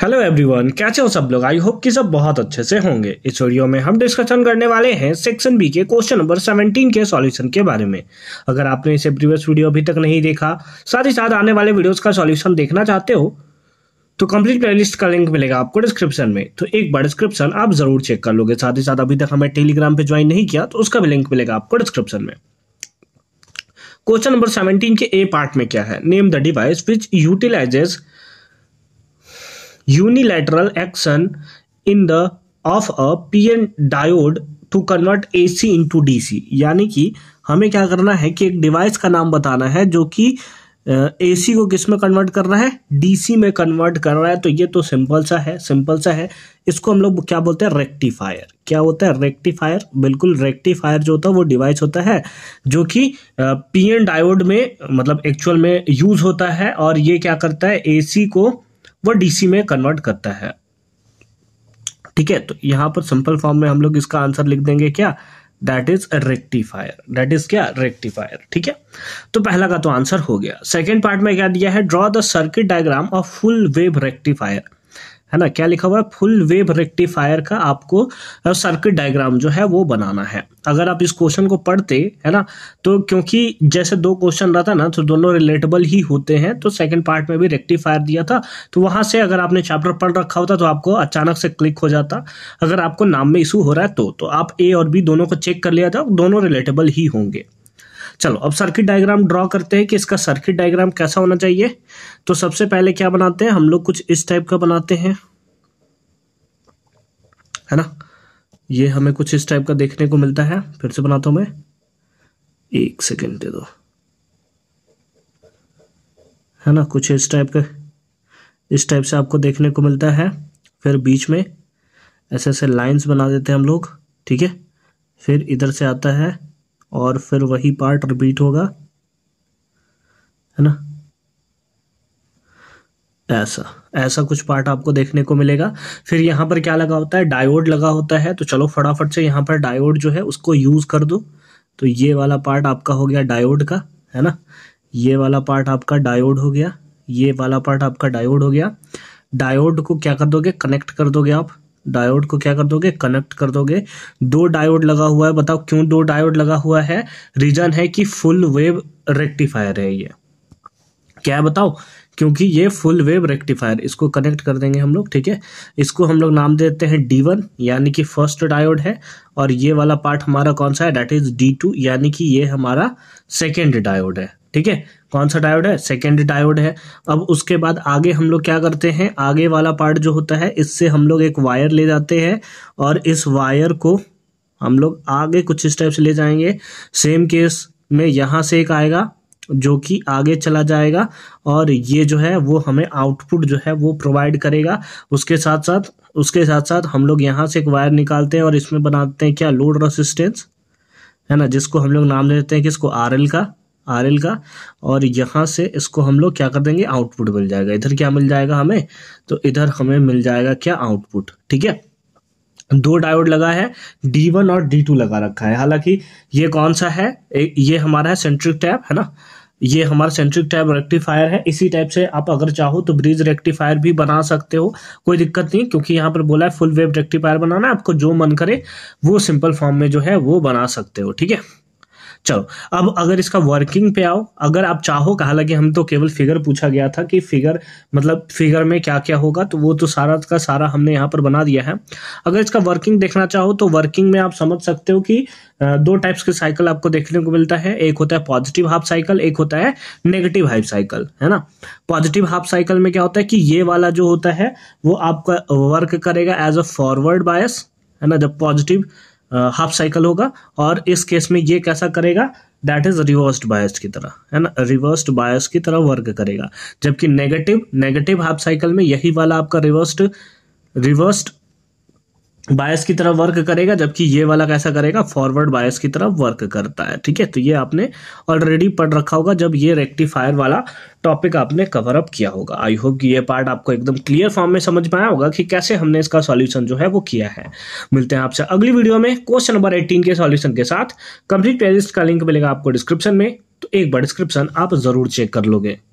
hello everyone कैसे हो सब लोग आई होप कि सब बहुत अच्छे से होंगे इस वीडियो में हम डिस्कशन करने वाले हैं सेक्शन बी के क्वेश्चन नंबर 17 के सॉल्यूशन के बारे में अगर आपने इसे प्रीवियस वीडियो अभी तक नहीं देखा साथ ही साथ आने वाले वीडियोस का सॉल्यूशन देखना चाहते हो तो कंप्लीट प्लेलिस्ट का लिंक मिलेगा आपको डिस्क्रिप्शन में तो एक बार डिस्क्रिप्शन आप जरूर चेक कर लोगे साथ ही साथ अभी तक हमें टेलीग्राम पर ज्वाइन नहीं किया तो उसका भी लिंक मिलेगा आपको डिस्क्रिप्शन में क्वेश्चन नंबर सेवनटीन के ए पार्ट में क्या है name the device which utilises unilateral action in the of a an diode to convert to D C यानी कि हमें क्या करना है कि एक डिवाइस का नाम बताना है जो कि ए सी को किस में कन्वर्ट कर रहा है सी में कन्वर्ट कर रहा है तो ये तो सिंपल सा है सिंपल सा है इसको हम लोग क्या बोलते हैं रेक्टिफायर क्या होता है रेक्टिफायर बिल्कुल रेक्टिफायर जो होता है वो डिवाइस होता है जो कि पी एन डायोड में मतलब एक्चुअल में यूज होता है और ये क्या करता है सी को वह डीसी में कन्वर्ट करता है ठीक है तो यहां पर सिंपल फॉर्म में हम लोग इसका आंसर लिख देंगे क्या that is rectifier that is क्या रेक्टिफायर ठीक है तो पहला का तो आंसर हो गया सेकेंड पार्ट में क्या दिया है draw the circuit diagram of full wave rectifier है ना क्या लिखा हुआ है फुल वेव रेक्टिफायर का आपको सर्किट डायग्राम जो है वो बनाना है अगर आप इस क्वेश्चन को पढ़ते है ना तो क्योंकि जैसे दो क्वेश्चन रहता ना तो दोनों रिलेटेबल ही होते हैं तो सेकंड पार्ट में भी रेक्टिफायर दिया था तो वहां से अगर आपने चैप्टर पढ़ रखा होता तो आपको अचानक से क्लिक हो जाता अगर आपको नाम में इशू हो रहा है तो, तो आप ए और बी दोनों को चेक कर लिया था दोनों रिलेटेबल ही होंगे चलो अब सर्किट डायग्राम ड्रॉ करते हैं कि इसका सर्किट डायग्राम कैसा होना चाहिए तो सबसे पहले क्या बनाते हैं हम लोग कुछ इस टाइप का बनाते हैं है ना ये हमें कुछ इस टाइप का देखने को मिलता है फिर से बनाता हूं मैं एक सेकेंड दे दो है ना कुछ इस टाइप का इस टाइप से आपको देखने को मिलता है फिर बीच में ऐसे ऐसे लाइंस बना देते हैं हम लोग ठीक है फिर इधर से आता है और फिर वही पार्ट रिपीट होगा है ना ऐसा ऐसा कुछ पार्ट आपको देखने को मिलेगा फिर यहां पर क्या लगा होता है डायोड लगा होता है तो चलो फटाफट से यहाँ पर डायोड जो है उसको यूज़ कर दो तो ये वाला पार्ट आपका हो गया डायोड का है ना ये वाला पार्ट आपका डायोड हो गया ये वाला पार्ट आपका डायोड हो गया डायोड को क्या कर दोगे कनेक्ट कर दोगे आप डायोड को क्या कर दोगे कनेक्ट कर दोगे दो डायोड लगा हुआ है बताओ क्यों दो डायोड लगा हुआ है रीजन है कि फुल वेव रेक्टिफायर है ये क्या बताओ क्योंकि ये फुल वेव रेक्टिफायर इसको कनेक्ट कर देंगे हम लोग ठीक है इसको हम लोग नाम देते हैं डी वन यानी कि फर्स्ट डायोड है और ये वाला पार्ट हमारा कौन सा है डैट इज डी टू यानी कि ये हमारा सेकेंड डायोड है ठीक है कौन सा डायोड है सेकेंड डायोड है अब उसके बाद आगे हम लोग क्या करते हैं आगे वाला पार्ट जो होता है इससे हम लोग एक वायर ले जाते हैं और इस वायर को हम लोग आगे कुछ स्टेप्स ले जाएंगे सेम केस में यहाँ से एक आएगा जो कि आगे चला जाएगा और ये जो है वो हमें आउटपुट जो है वो प्रोवाइड करेगा उसके साथ साथ उसके साथ साथ हम लोग यहाँ से एक वायर निकालते हैं और इसमें बनाते हैं क्या लोड रसिस्टेंस है ना जिसको हम लोग नाम देते हैं किसको आर का आर का और यहाँ से इसको हम लोग क्या कर देंगे आउटपुट मिल जाएगा इधर क्या मिल जाएगा हमें तो इधर हमें मिल जाएगा क्या आउटपुट ठीक है दो डायोड लगा है D1 और D2 लगा रखा है हालांकि ये कौन सा है ए, ये हमारा है सेंट्रिक टैप है ना ये हमारा सेंट्रिक टाइप रेक्टिफायर है इसी टाइप से आप अगर चाहो तो ब्रिज रेक्टिफायर भी बना सकते हो कोई दिक्कत नहीं क्योंकि यहाँ पर बोला है फुल वेव रेक्टिफायर बनाना है आपको जो मन करे वो सिंपल फॉर्म में जो है वो बना सकते हो ठीक है चलो अब अगर इसका वर्किंग पे आओ अगर आप चाहो कहा लगे हम तो केवल फिगर पूछा गया था कि फिगर मतलब फिगर में क्या क्या होगा तो वो तो सारा का सारा हमने यहाँ पर बना दिया है अगर इसका वर्किंग देखना चाहो तो वर्किंग में आप समझ सकते हो कि दो टाइप्स के साइकिल आपको देखने को मिलता है एक होता है पॉजिटिव हाफ साइकिल एक होता है नेगेटिव हाफ साइकिल है ना पॉजिटिव हाफ साइकिल में क्या होता है कि ये वाला जो होता है वो आपका वर्क करेगा एज अ फॉरवर्ड बायस है ना जब पॉजिटिव हाफ साइकिल होगा और इस केस में ये कैसा करेगा दैट इज रिवर्स्ड बायस की तरह है ना रिवर्स्ड बायस की तरह वर्क करेगा जबकि नेगेटिव नेगेटिव हाफ साइकिल में यही वाला आपका रिवर्स्ड रिवर्स्ड बायस की तरफ वर्क करेगा जबकि ये वाला कैसा करेगा फॉरवर्ड बायस की तरफ वर्क करता है ठीक है तो ये आपने ऑलरेडी पढ़ रखा होगा जब ये रेक्टिफायर वाला टॉपिक आपने कवर अप किया होगा आई होप कि ये पार्ट आपको एकदम क्लियर फॉर्म में समझ पाया होगा कि कैसे हमने इसका सॉल्यूशन जो है वो किया है मिलते हैं आपसे अगली वीडियो में क्वेश्चन नंबर एटीन के सॉल्यूशन के साथ कंप्लीट प्लेलिस्ट का लिंक मिलेगा आपको डिस्क्रिप्शन में तो एक बार डिस्क्रिप्शन आप जरूर चेक कर लोगे